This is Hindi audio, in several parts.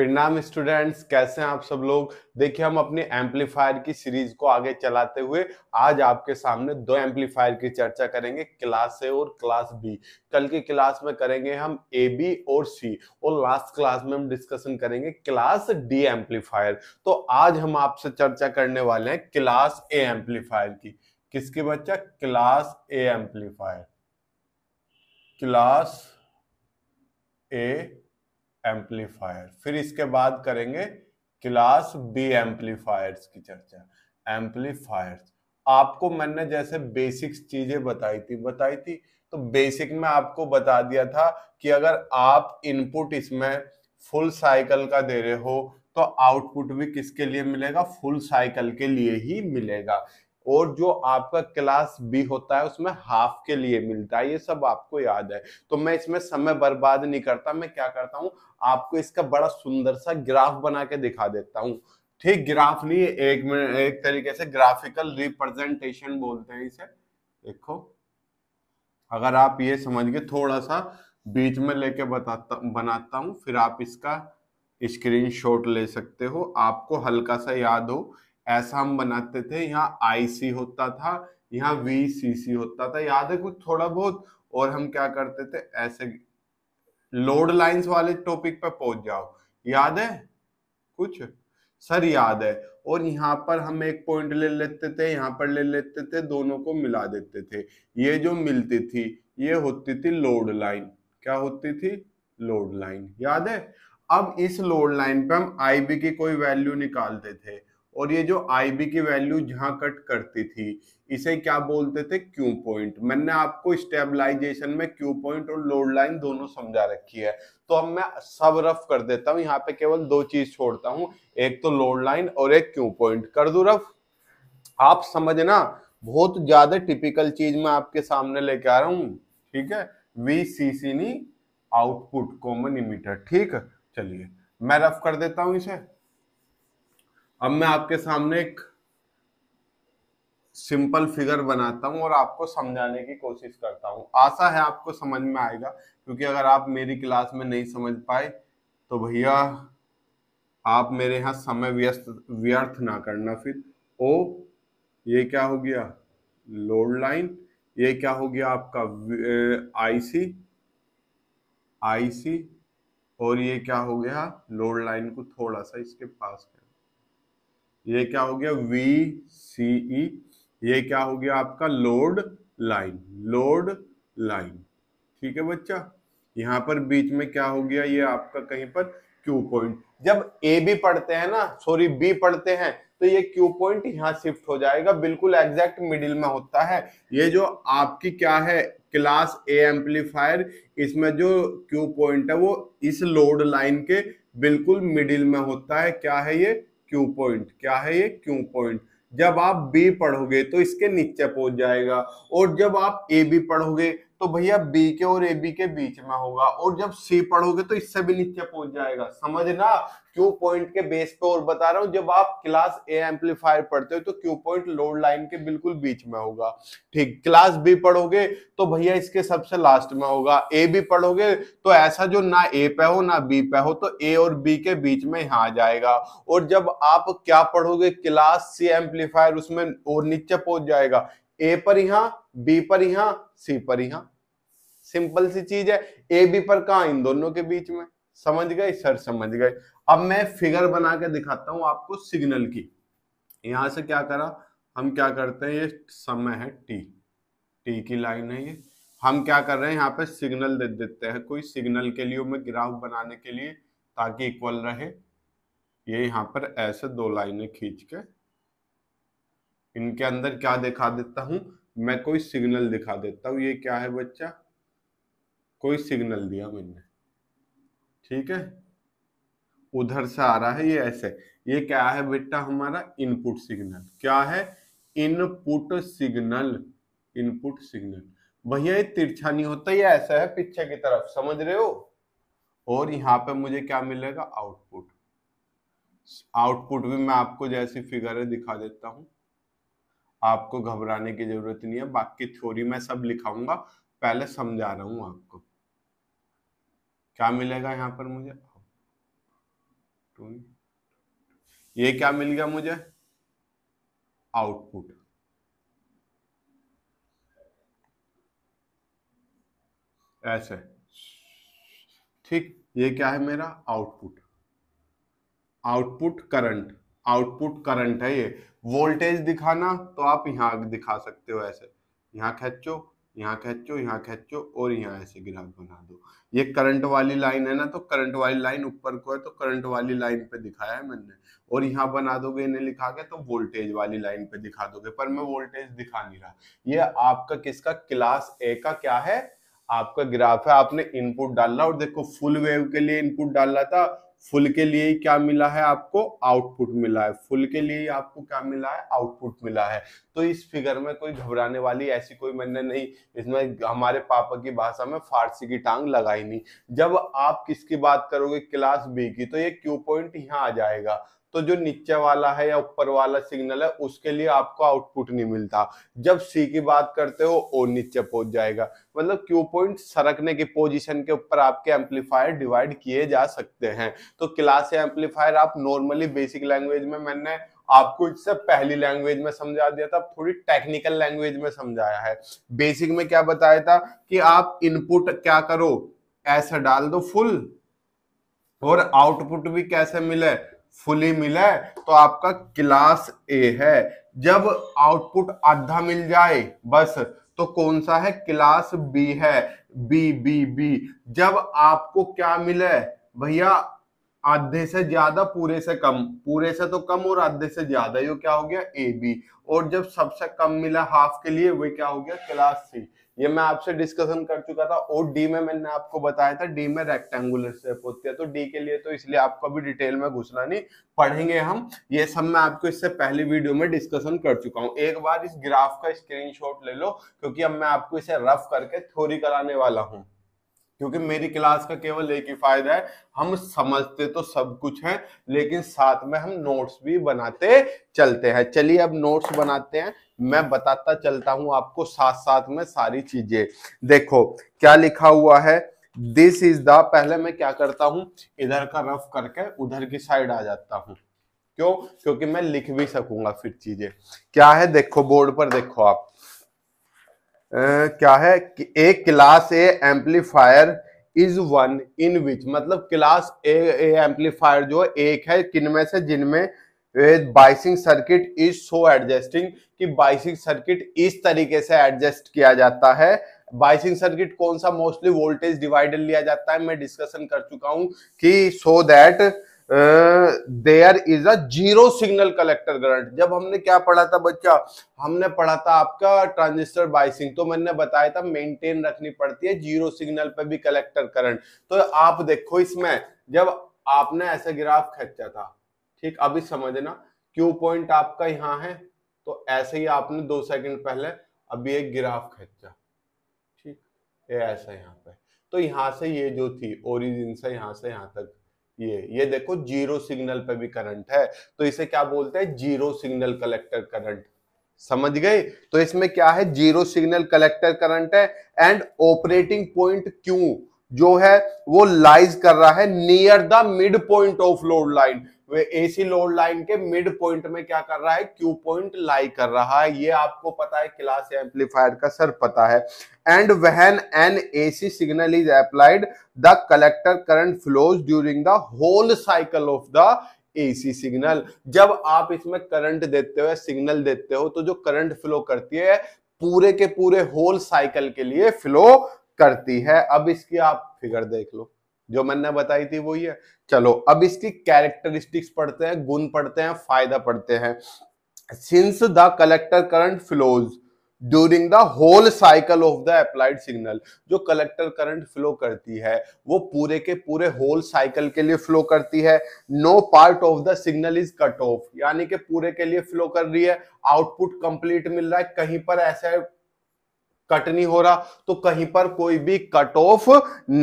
प्रणाम स्टूडेंट्स कैसे हैं आप सब लोग देखिए हम अपने एम्पलीफायर की सीरीज को आगे चलाते हुए आज आपके सामने दो एम्पलीफायर की चर्चा करेंगे क्लास ए और क्लास बी कल की क्लास में करेंगे हम ए बी और सी और लास्ट क्लास में हम डिस्कशन करेंगे क्लास डी एम्पलीफायर तो आज हम आपसे चर्चा करने वाले हैं क्लास ए एम्पलीफायर की किसकी बच्चा class A amplifier class A amplifier फिर इसके बाद करेंगे क्लास बी एम्पलीफायर्स की चर्चा एम्पलीफायर्स आपको मैंने जैसे बेसिक चीजें बताई थी बताई थी तो बेसिक में आपको बता दिया था कि अगर आप इनपुट इसमें फुल साइकिल का दे रहे हो तो आउटपुट भी किसके लिए मिलेगा फुल साइकिल के लिए ही मिलेगा और जो आपका क्लास बी होता है उसमें हाफ के लिए मिलता है ये सब आपको याद है तो मैं इसमें समय बर्बाद नहीं करता मैं क्या करता हूँ आपको इसका बड़ा सुंदर सा ग्राफ बना के दिखा देता हूँ ठीक ग्राफ नहीं एक एक तरीके से ग्राफिकल रिप्रेजेंटेशन बोलते हैं इसे देखो अगर आप ये समझ गए थोड़ा सा बीच में लेके बताता बनाता हूँ फिर आप इसका स्क्रीनशॉट ले सकते हो आपको हल्का सा याद हो ऐसा हम बनाते थे यहाँ आई सी होता था यहाँ वी सी सी होता था याद है कुछ थोड़ा बहुत और हम क्या करते थे ऐसे लोड लाइंस वाले टॉपिक पे पहुंच जाओ याद है कुछ सर याद है और यहाँ पर हम एक पॉइंट ले लेते थे यहाँ पर ले लेते थे दोनों को मिला देते थे ये जो मिलती थी ये होती थी लोड लाइन क्या होती थी लोड लाइन याद है अब इस लोड लाइन पे हम आई बी की कोई वैल्यू निकालते थे और ये जो आई बी की वैल्यू जहां कट करती थी इसे क्या बोलते थे क्यू पॉइंट मैंने आपको स्टेबलाइजेशन में क्यू पॉइंट और लोड लाइन दोनों समझा रखी है तो अब मैं सब रफ कर देता हूं यहाँ पे केवल दो चीज छोड़ता हूँ एक तो लोड लाइन और एक क्यू पॉइंट कर दू रफ आप समझना बहुत ज्यादा टिपिकल चीज मैं आपके सामने लेके आ रहा हूं ठीक है V C C knee output common emitter ठीक चलिए मैं रफ कर देता हूं इसे अब मैं आपके सामने एक सिंपल फिगर बनाता हूं और आपको समझाने की कोशिश करता हूं आशा है आपको समझ में आएगा क्योंकि अगर आप मेरी क्लास में नहीं समझ पाए तो भैया आप मेरे यहाँ समय व्यस्त व्यर्थ ना करना फिर ओ ये क्या हो गया लोड लाइन ये क्या हो गया आपका आईसी आईसी और ये क्या हो गया लोड लाइन को थोड़ा सा इसके पास कर ये क्या हो गया वी सी ई ये क्या हो गया आपका लोड लाइन लोड लाइन ठीक है बच्चा यहाँ पर बीच में क्या हो गया ये आपका कहीं पर क्यू पॉइंट जब ए बी पढ़ते हैं ना सॉरी बी पढ़ते हैं तो ये क्यू पॉइंट यहाँ शिफ्ट हो जाएगा बिल्कुल एग्जैक्ट मिडिल में होता है ये जो आपकी क्या है क्लास ए एम्पलीफायर इसमें जो क्यू पॉइंट है वो इस लोड लाइन के बिल्कुल मिडिल में होता है क्या है ये क्यू पॉइंट क्या है ये क्यू पॉइंट जब आप बी पढ़ोगे तो इसके नीचे पहुंच जाएगा और जब आप ए बी पढ़ोगे तो भैया बी के और ए बी के बीच में होगा और जब सी पढ़ोगे तो इससे भी नीचे पहुंच जाएगा समझना क्यू पॉइंट के बेस पे और बता रहा हूँ जब आप क्लास ए एम्पलीफायर पढ़ते हो तो क्यू पॉइंट लोड लाइन के बिल्कुल बीच में होगा ठीक क्लास बी पढ़ोगे तो भैया इसके सबसे लास्ट में होगा ए भी पढ़ोगे तो ऐसा जो ना ए पे हो ना बी पे हो तो ए और बी के बीच में यहाँ आ जाएगा और जब आप क्या पढ़ोगे क्लास सी एम्पलीफायर उसमें और नीचे पहुंच जाएगा ए पर यहाँ बी पर यहाँ सी पर यहाँ सिंपल सी चीज है ए बी पर कहा इन दोनों के बीच में समझ गए सर समझ गए अब मैं फिगर बना के दिखाता हूं आपको सिग्नल की यहां से क्या करा हम क्या करते हैं ये समय है टी टी की लाइन है ये हम क्या कर रहे हैं यहाँ पे सिग्नल दे देते हैं कोई सिग्नल के लिए मैं ग्राफ बनाने के लिए ताकि इक्वल रहे ये यहाँ पर ऐसे दो लाइनें खींच के इनके अंदर क्या दिखा देता हूं मैं कोई सिग्नल दिखा देता हूं ये क्या है बच्चा कोई सिग्नल दिया मैंने ठीक है उधर से आ रहा है ये ऐसे ये क्या है बेटा हमारा इनपुट सिग्नल क्या है इनपुट सिग्नल इनपुट सिग्नल भैया ये तिरछा नहीं होता ये ऐसा है पीछे की तरफ समझ रहे हो और यहाँ पे मुझे क्या मिलेगा आउटपुट आउटपुट भी मैं आपको जैसी फिगर है दिखा देता हूं आपको घबराने की जरूरत नहीं है बाकी थ्योरी मैं सब लिखाऊंगा पहले समझा रहा हूं आपको क्या मिलेगा यहाँ पर मुझे ये क्या मिल गया मुझे आउटपुट ऐसे ठीक ये क्या है मेरा output output current output current है ये वोल्टेज दिखाना तो आप यहां दिखा सकते हो ऐसे यहां खेचो यहाँ खेचो यहाँ खेचो और यहाँ ऐसे ग्राफ बना दो ये करंट वाली लाइन है ना तो करंट वाली लाइन ऊपर को है तो करंट वाली लाइन पे दिखाया है मैंने और यहाँ बना दोगे इन्हें लिखा के तो वोल्टेज वाली लाइन पे दिखा दोगे पर मैं वोल्टेज दिखा नहीं रहा ये आपका किसका क्लास ए का क्या है आपका ग्राफ है आपने इनपुट डालना और देखो फुल वेव के लिए इनपुट डालना था फुल के लिए ही क्या मिला है आपको आउटपुट मिला है फुल के लिए ही आपको क्या मिला है आउटपुट मिला है तो इस फिगर में कोई घबराने वाली ऐसी कोई मैंने नहीं इसमें हमारे पापा की भाषा में फारसी की टांग लगाई नहीं जब आप किसकी बात करोगे क्लास बी की तो ये क्यू पॉइंट यहाँ आ जाएगा तो जो नीचे वाला है या ऊपर वाला सिग्नल है उसके लिए आपको आउटपुट नहीं मिलता जब सी की बात करते हो ओ नीचे पहुंच जाएगा मतलब क्यू पॉइंट सरकने की पोजीशन के ऊपर आपके एम्पलीफायर डिवाइड किए जा सकते हैं तो क्लास एम्पलीफायर आप नॉर्मली बेसिक लैंग्वेज में मैंने आपको इससे पहली लैंग्वेज में समझा दिया था थोड़ी टेक्निकल लैंग्वेज में समझाया है बेसिक में क्या बताया था कि आप इनपुट क्या करो ऐसा डाल दो फुल और आउटपुट भी कैसे मिले फुली मिला है तो आपका क्लास ए है जब आउटपुट आधा मिल जाए बस तो कौन सा है क्लास बी है बी बी बी जब आपको क्या मिले भैया आधे से ज्यादा पूरे से कम पूरे से तो कम और आधे से ज्यादा ये क्या हो गया ए बी और जब सबसे कम मिला हाफ के लिए वे क्या हो गया क्लास सी ये मैं आपसे डिस्कशन कर चुका था और डी में मैंने आपको बताया था डी में रेक्टेंगुलर शेप होती है तो डी के लिए तो इसलिए आपको अभी डिटेल में घुसना नहीं पढ़ेंगे हम ये सब मैं आपको इससे पहले वीडियो में डिस्कशन कर चुका हूँ एक बार इस ग्राफ का स्क्रीनशॉट ले लो क्योंकि अब मैं आपको इसे रफ करके थोरी कराने वाला हूँ क्योंकि मेरी क्लास का केवल एक ही फायदा है हम समझते तो सब कुछ है लेकिन साथ में हम नोट्स भी बनाते चलते हैं चलिए अब नोट्स बनाते हैं मैं बताता चलता हूं आपको साथ साथ में सारी चीजें देखो क्या लिखा हुआ है दिस इज द पहले मैं क्या करता हूं इधर का रफ करके उधर की साइड आ जाता हूं क्यों क्योंकि मैं लिख भी सकूंगा फिर चीजें क्या है देखो बोर्ड पर देखो आप क्या है कि एक class A amplifier is one in which मतलब क्लास ए एम्पलीफायर जो एक है किनमें से जिनमें biasing circuit is so adjusting कि बाइसिंग सर्किट इस तरीके से एडजस्ट किया जाता है बाइसिंग सर्किट कौन सा मोस्टली वोल्टेज डिवाइडर लिया जाता है मैं डिस्कशन कर चुका हूं कि so so that there is a zero signal collector current जब हमने क्या पढ़ा था बच्चा हमने पढ़ा था आपका ट्रांजिस्टर बाइसिंग तो मैंने बताया था मेंटेन रखनी पड़ती है जीरो सिग्नल पे भी कलेक्टर करंट तो आप देखो इसमें जब आपने ऐसा ग्राफ खींचा था ठीक अभी समझना क्यू पॉइंट आपका यहाँ है तो ऐसे ही आपने दो सेकंड पहले अभी एक ग्राफ खींचा ठीक ये ऐसा यहाँ पे तो यहां से ये जो थी ओरिजिन से यहां से यहां तक ये ये देखो जीरो सिग्नल पे भी करंट है तो इसे क्या बोलते हैं जीरो सिग्नल कलेक्टर करंट समझ गए तो इसमें क्या है जीरो सिग्नल कलेक्टर करंट है एंड ऑपरेटिंग पॉइंट क्यू जो है वो लाइज कर रहा है near the mid point of load line वे एसी लोड लाइन के मिड पॉइंट में क्या कर रहा है क्यू पॉइंट लाई कर रहा है ये आपको पता है क्लास एम्पलीफायर का सर पता है and when an AC signal is applied the collector current flows during the whole cycle of the AC signal जब आप इसमें करंट देते हो सिग्नल देते हो तो जो करंट फ्लो करती है पूरे के पूरे होल साइकिल के लिए फ्लो करती है अब इसकी आप फिगर देख लो जो मैंने बताई थी वो ये चलो अब इसकी कैरेक्टरिस्टिक्स पढ़ते हैं गुण पढ़ते हैं फायदा पढ़ते हैं since the collector current flows during the whole cycle of the applied signal जो कलेक्टर करंट फ्लो करती है वो पूरे के पूरे होल साइकिल के लिए फ्लो करती है no part of the signal is cut off यानी कि पूरे के लिए फ्लो कर रही है आउटपुट कंप्लीट मिल रहा है कहीं पर ऐसा कट नहीं हो रहा तो कहीं पर कोई भी कट ऑफ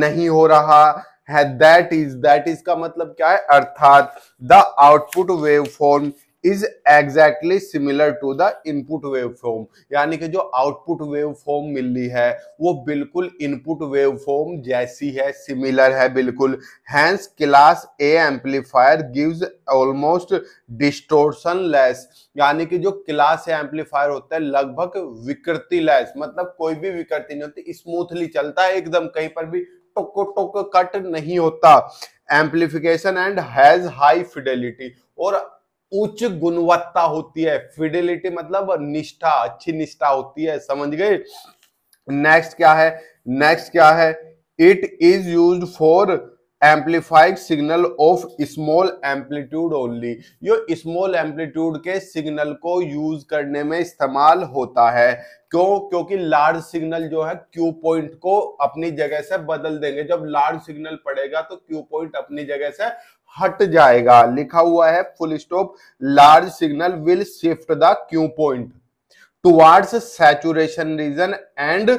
नहीं हो रहा है दैट इज दैट इज का मतलब क्या है अर्थात the output wave form is exactly similar to the input wave form यानी कि जो आउटपुट वेव फॉर्म मिली है वो बिल्कुल इनपुट वेव फॉर्म जैसी है सिमिलर है बिल्कुल hence class A amplifier gives almost distortionless यानी कि जो क्लास ए एम्पलीफायर होता है लगभग विकृति लेस मतलब कोई भी विकृति नहीं होती स्मूथली चलता है एकदम कहीं पर भी टोको कट नहीं होता amplification and has high fidelity और उच्च गुणवत्ता होती है फिडेलिटी मतलब निष्ठा अच्छी निष्ठा होती है समझ गए नेक्स्ट क्या है नेक्स्ट क्या है it is use for amplified signal of small amplitude only ये स्मॉल एम्पलीट्यूड के सिग्नल को यूज करने में इस्तेमाल होता है क्यों क्योंकि लार्ज सिग्नल जो है क्यू पॉइंट को अपनी जगह से बदल देंगे जब लार्ज सिग्नल पड़ेगा तो क्यू पॉइंट अपनी जगह से हट जाएगा लिखा हुआ है full stop large signal will shift the Q point towards saturation region and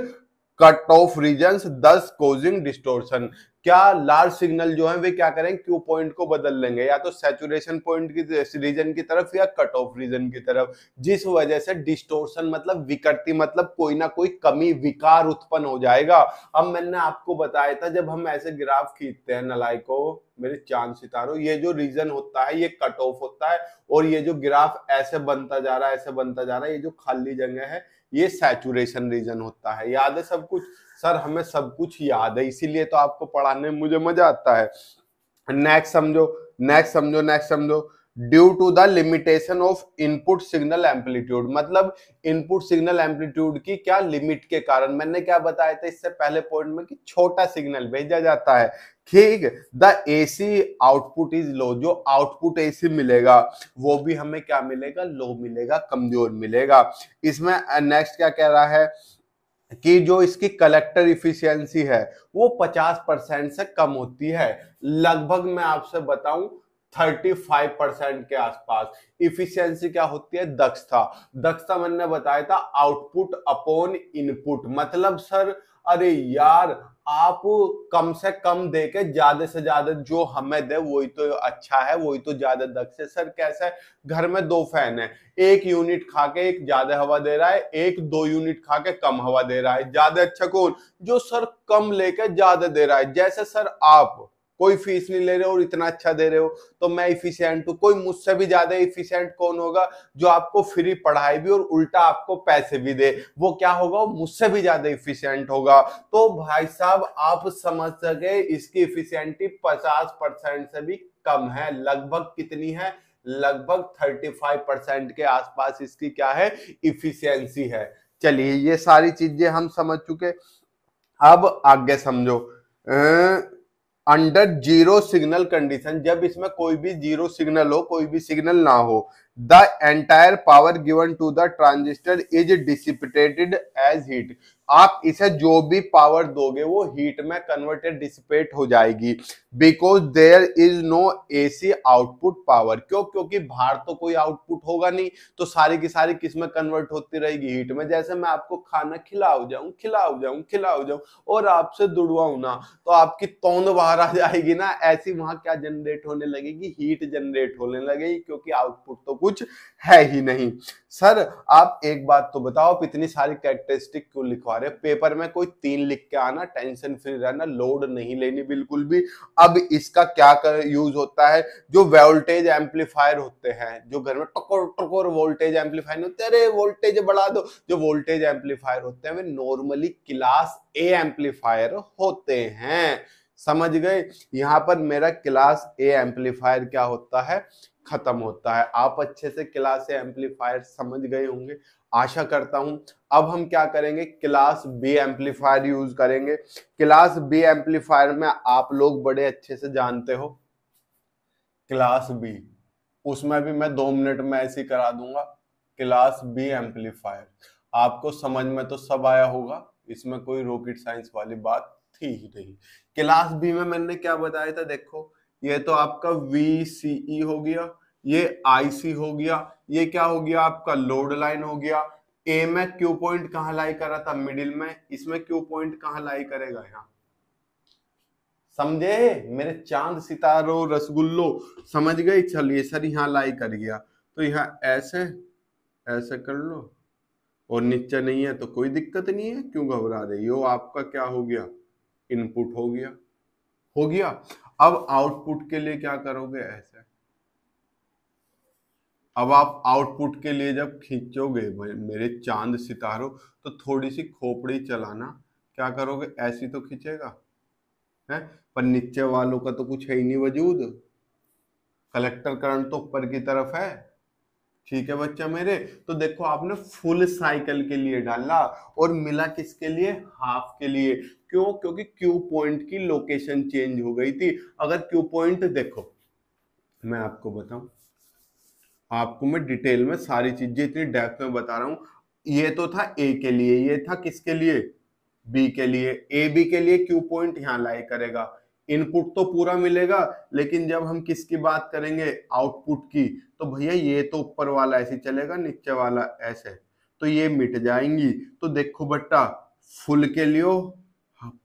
cut off region thus causing distortion क्या लार्ज सिग्नल जो है वे क्या करें क्यू पॉइंट को बदल लेंगे या तो सेचुरेशन पॉइंट की रीजन की तरफ या कट ऑफ रीजन की तरफ जिस वजह से डिस्टोर्शन मतलब विकर्ति मतलब कोई ना कोई कमी विकार उत्पन्न हो जाएगा अब मैंने आपको बताया था जब हम ऐसे ग्राफ खींचते हैं नलाई को मेरे चांद सितारों ये जो रीजन होता है ये कट ऑफ होता है और ये जो ग्राफ ऐसे बनता जा रहा है ऐसे बनता जा रहा है ये जो खाली जगह है ये सैचुरेशन रीजन होता है याद है सब कुछ सर हमें सब कुछ याद है इसीलिए तो आपको पढ़ाने में मुझे मजा आता है नेक्स्ट समझो नेक्स्ट समझो नेक्स्ट समझो due to the limitation of input signal amplitude मतलब इनपुट सिग्नल एम्पलीट्यूड की क्या लिमिट के कारण मैंने क्या बताया था इससे पहले पॉइंट में कि छोटा सिग्नल भेजा जाता है ठीक the AC output is low जो आउटपुट एसी मिलेगा वो भी हमें क्या मिलेगा लो मिलेगा कमजोर मिलेगा इसमें नेक्स्ट uh, क्या कह रहा है कि जो इसकी कलेक्टर इफिशियंसी है वो 50 परसेंट से कम होती है लगभग मैं आपसे बताऊं 35 परसेंट के आसपास इफिशियंसी क्या होती है दक्षता दक्षता मैंने बताया था आउटपुट अपॉन इनपुट मतलब सर अरे यार आप कम से कम दे के ज्यादा से ज्यादा जो हमें दे वही तो अच्छा है वही तो ज्यादा दक्ष है सर कैसा है घर में दो फैन है एक यूनिट खा के एक ज्यादा हवा दे रहा है एक दो यूनिट खा के कम हवा दे रहा है ज्यादा अच्छा कौन जो सर कम लेके ज्यादा दे रहा है जैसे सर आप कोई फीस नहीं ले रहे हो और इतना अच्छा दे रहे हो तो मैं इफिशियंट हूँ कोई मुझसे भी ज्यादा इफिशियंट कौन होगा जो आपको फ्री पढ़ाई भी और उल्टा आपको पैसे भी दे वो क्या होगा मुझसे भी ज्यादा इफिशियंट होगा तो भाई साहब आप समझ सके इसकी इफिशियंटी पचास परसेंट से भी कम है लगभग कितनी है लगभग थर्टी फाइव परसेंट के आसपास इसकी क्या है इफिशियंसी है चलिए ये सारी चीजें हम समझ चुके अब आगे समझो um, under zero signal condition जब इसमें कोई भी जीरो सिग्नल हो कोई भी सिग्नल ना हो the entire power given to the transistor is dissipated as heat आप इसे जो भी पावर दोगे वो हीट में कन्वर्टेड डिसिपेट हो जाएगी because there is no AC output power क्यों क्योंकि बाहर तो कोई आउटपुट होगा नहीं तो सारी की सारी किस में कन्वर्ट होती रहेगी हीट में जैसे मैं आपको खाना खिलाओ जाऊं खिलाओ जाऊं खिलाओ जाऊं और आपसे दुड़वाऊ ना तो आपकी तोंद बाहर आ जाएगी ना ऐसी वहां क्या जनरेट होने लगेगी हीट जनरेट होने लगेगी क्योंकि आउटपुट तो कुछ कुछ है ही नहीं सर आप एक बात तो बताओ आप इतनी सारी कैरेक्टरिस्टिक क्यों लिखवा रहे पेपर में कोई तीन लिख के आना टेंशन फ्री रहना लोड नहीं लेनी बिल्कुल भी अब इसका क्या कर यूज होता है जो वोल्टेज एम्पलीफायर होते हैं जो घर में टकोर टकोर वोल्टेज एम्पलीफायर होते अरे वोल्टेज बढ़ा दो जो वोल्टेज एम्पलीफायर होते हैं वे नॉर्मली क्लास ए एम्पलीफायर होते हैं समझ गए यहाँ पर मेरा क्लास ए एम्पलीफायर क्या होता है खत्म होता है आप अच्छे से क्लास ए एम्पलीफायर समझ गए होंगे आशा करता हूं अब हम क्या करेंगे क्लास बी एम्पलीफायर यूज करेंगे क्लास बी एम्पलीफायर में आप लोग बड़े अच्छे से जानते हो क्लास बी उसमें भी मैं दो मिनट में ऐसी करा दूंगा क्लास बी एम्पलीफायर आपको समझ में तो सब आया होगा इसमें कोई रॉकेट साइंस वाली बात थी ही नहीं क्लास बी में मैंने क्या बताया था देखो ये तो आपका वी सी ई हो गया ये आई सी हो गया ये क्या हो गया आपका लोड लाइन हो गया ए में क्यू पॉइंट कहां लाई कर रहा था मिडिल में इसमें क्यू पॉइंट कहां लाई करेगा यहां समझे मेरे चांद सितारो रसगुल्लो समझ गए चलिए सर यहाँ लाई कर गया तो यहाँ ऐसे ऐसे कर लो और नीचे नहीं है तो कोई दिक्कत नहीं है क्यों घबरा रहे हो आपका क्या हो गया इनपुट हो गया हो गया अब आउटपुट के लिए क्या करोगे ऐसे अब आप आउटपुट के लिए जब खींचोगे मेरे चांद सितारों तो थोड़ी सी खोपड़ी चलाना क्या करोगे ऐसी तो खींचेगा है पर नीचे वालों का तो कुछ है ही नहीं वजूद कलेक्टर करंट तो ऊपर की तरफ है ठीक है बच्चा मेरे तो देखो आपने फुल साइकिल के लिए डाला और मिला किसके लिए हाफ के लिए क्यों क्योंकि क्यू पॉइंट की लोकेशन चेंज हो गई थी अगर क्यू पॉइंट देखो मैं आपको बताऊं आपको मैं डिटेल में सारी चीजें इतनी डेप्थ में बता रहा हूं ये तो था ए के लिए ये था किसके लिए बी के लिए ए बी के लिए क्यू पॉइंट यहां लाई करेगा इनपुट तो पूरा मिलेगा लेकिन जब हम किसकी बात करेंगे आउटपुट की तो भैया ये तो ऊपर वाला ऐसे चलेगा नीचे वाला ऐसे तो ये मिट जाएंगी तो देखो बट्टा फुल के लिए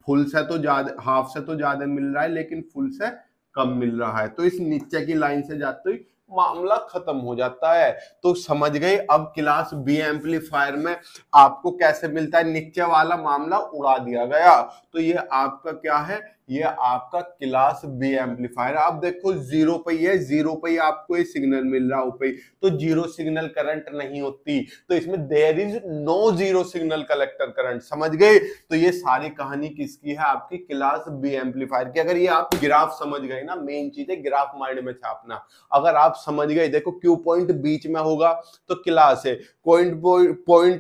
फुल से तो ज्यादा हाफ से तो ज्यादा मिल रहा है लेकिन फुल से कम मिल रहा है तो इस नीचे की लाइन से जाते ही मामला खत्म हो जाता है तो समझ गए अब क्लास बी एम्पलीफायर में आपको कैसे मिलता है नीचे वाला मामला उड़ा दिया गया तो ये आपका क्या है ये आपका क्लास बी एम्पलीफायर आप देखो जीरो पे ये जीरो पे आपको ये सिग्नल मिल रहा ऊपर तो जीरो सिग्नल करंट नहीं होती तो इसमें there is no zero signal collector current समझ गए तो ये सारी कहानी किसकी है आपकी क्लास बी एम्पलीफायर की अगर ये आप ग्राफ समझ गए ना मेन चीज है ग्राफ माइंड में छापना अगर आप आप समझ गए देखो क्यू पॉइंट बीच में होगा तो क्लास है पॉइंट पॉइंट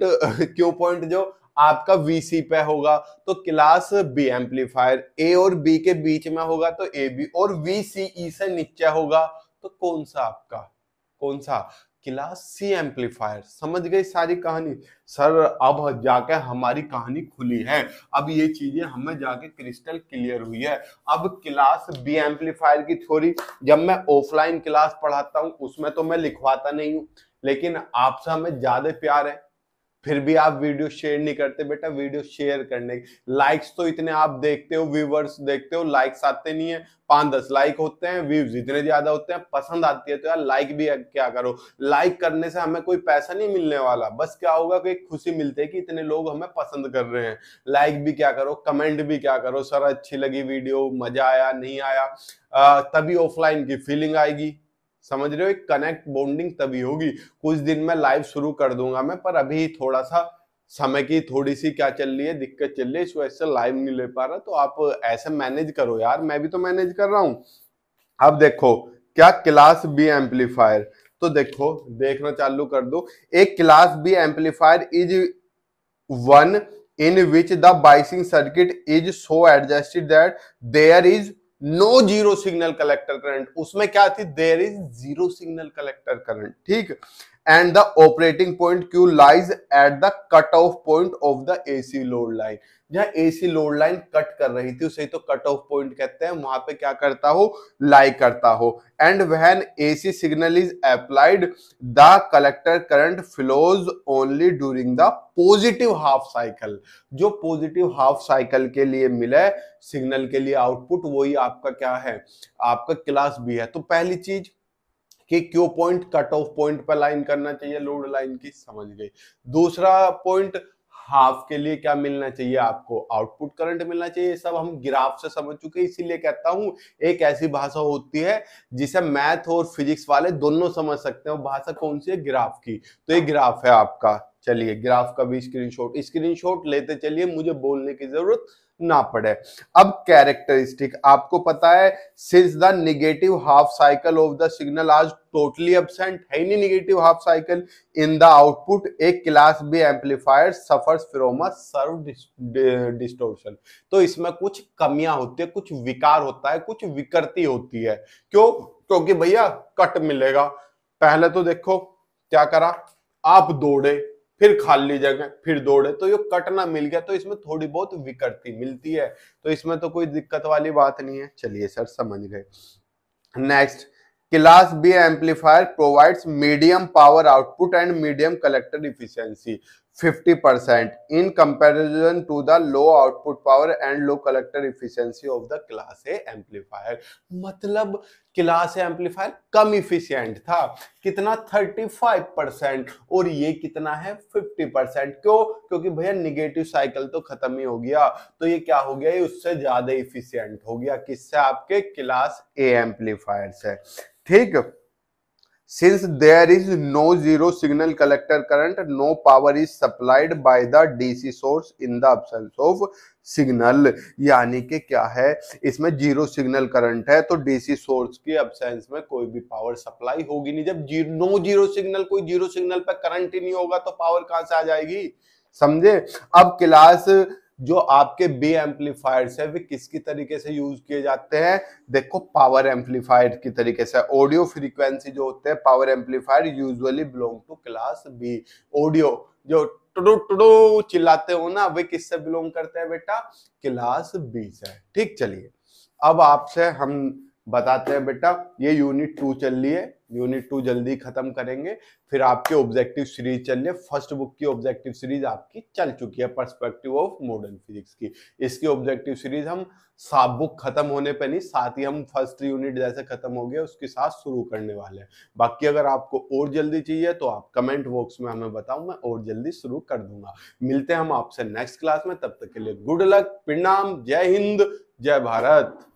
क्यू पॉइंट जो आपका वीसी पे होगा तो क्लास बी एम्पलीफायर ए और बी के बीच में होगा तो ए बी और VCE से नीचे होगा तो कौन सा आपका कौन सा क्लास सी एम्पलीफायर समझ गई सारी कहानी सर अब जाके हमारी कहानी खुली है अब ये चीजें हमें जाके क्रिस्टल क्लियर हुई है अब क्लास बी एम्पलीफायर की थ्योरी जब मैं ऑफलाइन क्लास पढ़ाता हूँ उसमें तो मैं लिखवाता नहीं हूँ लेकिन आपसे हमें ज्यादा प्यार है फिर भी आप वीडियो शेयर नहीं करते बेटा वीडियो शेयर करने लाइक्स तो इतने आप देखते हो व्यूवर्स देखते हो लाइक्स आते नहीं है पांच दस लाइक होते हैं व्यूज इतने ज्यादा होते हैं पसंद आती है तो यार लाइक भी क्या करो लाइक करने से हमें कोई पैसा नहीं मिलने वाला बस क्या होगा कि खुशी मिलती है कि इतने लोग हमें पसंद कर रहे हैं लाइक भी क्या करो कमेंट भी क्या करो सर अच्छी लगी वीडियो मजा आया नहीं आया तभी ऑफलाइन की फीलिंग आएगी समझ रहे हो एक कनेक्ट बॉन्डिंग तभी होगी कुछ दिन में लाइव शुरू कर दूंगा मैं पर अभी थोड़ा सा समय की थोड़ी सी क्या चल रही है दिक्कत चल रही है इस वजह से लाइव नहीं ले पा रहा तो आप ऐसे मैनेज करो यार मैं भी तो मैनेज कर रहा हूं अब देखो क्या क्लास बी एम्पलीफायर तो देखो देखना चालू कर दो एक class B amplifier is one in which the biasing circuit is so adjusted that there is no zero signal collector current उसमें क्या थी there is zero signal collector current ठीक and the operating point Q lies at the cut off point of the AC load line जहां एसी लोड लाइन कट कर रही थी उसे तो कट ऑफ पॉइंट कहते हैं वहां पे क्या करता हो लाई करता हो and when AC signal is applied the collector current flows only during the positive half cycle जो पॉजिटिव हाफ साइकिल के लिए मिले सिग्नल के लिए आउटपुट वही आपका क्या है आपका क्लास भी है तो पहली चीज कि क्यों पॉइंट कट ऑफ पॉइंट पर लाइन करना चाहिए लोड लाइन की समझ गई दूसरा पॉइंट हाफ के लिए क्या मिलना चाहिए आपको आउटपुट करंट मिलना चाहिए सब हम ग्राफ से समझ चुके हैं इसीलिए कहता हूँ एक ऐसी भाषा होती है जिसे मैथ और फिजिक्स वाले दोनों समझ सकते हैं भाषा कौन सी है ग्राफ की तो ये ग्राफ है आपका चलिए ग्राफ का भी स्क्रीनशॉट स्क्रीनशॉट लेते चलिए मुझे बोलने की जरूरत ना पड़े अब कैरेक्टरिस्टिक आपको पता है since the negative half cycle of the signal आज टोटली एबसेंट है नहीं negative half cycle in the output एक class B amplifier suffers from a severe distortion तो इसमें कुछ कमियां होती है कुछ विकार होता है कुछ विकृति होती है क्यों क्योंकि भैया कट मिलेगा पहले तो देखो क्या करा आप दौड़े फिर खाली जगह फिर दौड़े तो ये कटना मिल गया तो इसमें थोड़ी बहुत विकृति मिलती है तो इसमें तो कोई दिक्कत वाली बात नहीं है चलिए सर समझ गए next class B amplifier provides medium power output and medium collector efficiency 50% in comparison to the low output power and low collector efficiency of the class A amplifier मतलब क्लास एम्पलीफायर कम इफिशियंट था कितना 35 परसेंट और ये कितना है 50 परसेंट क्यों क्योंकि भैया निगेटिव साइकिल तो खत्म ही हो गया तो ये क्या हो गया ये उससे ज्यादा इफिशियंट हो गया किससे आपके क्लास ए एम्पलीफायर से ठीक है since there is no zero signal collector current no power is supplied by the DC source in the absence of signal यानी कि क्या है इसमें जीरो सिग्नल करंट है तो डीसी सोर्स की एब्सेंस में कोई भी पावर सप्लाई होगी नहीं जब जीरो नो जीरो सिग्नल कोई जीरो सिग्नल पर करंट ही नहीं होगा तो पावर कहां से आ जाएगी समझे अब क्लास जो आपके बी एम्पलीफायर है वे किसकी तरीके से यूज किए जाते हैं देखो पावर एम्पलीफायर की तरीके से ऑडियो फ्रीक्वेंसी जो होते हैं power amplifier usually belong to class B audio जो टुडू टुडू चिल्लाते हो ना वे किससे बिलोंग करते हैं बेटा क्लास बी से ठीक चलिए अब आपसे हम बताते हैं बेटा ये यूनिट टू चल रही है यूनिट टू जल्दी खत्म करेंगे फिर आपके ऑब्जेक्टिव सीरीज चल रही है फर्स्ट बुक की ऑब्जेक्टिव सीरीज आपकी चल चुकी है पर्सपेक्टिव ऑफ मॉडर्न फिजिक्स की इसकी ऑब्जेक्टिव सीरीज हम सात बुक खत्म होने पर नहीं साथ ही हम फर्स्ट यूनिट जैसे खत्म हो गया उसके साथ शुरू करने वाले हैं बाकी अगर आपको और जल्दी चाहिए तो आप कमेंट बॉक्स में हमें बताओ मैं और जल्दी शुरू कर दूंगा मिलते हैं हम आपसे नेक्स्ट क्लास में तब तक के लिए गुड लक प्रणाम जय हिंद जय भारत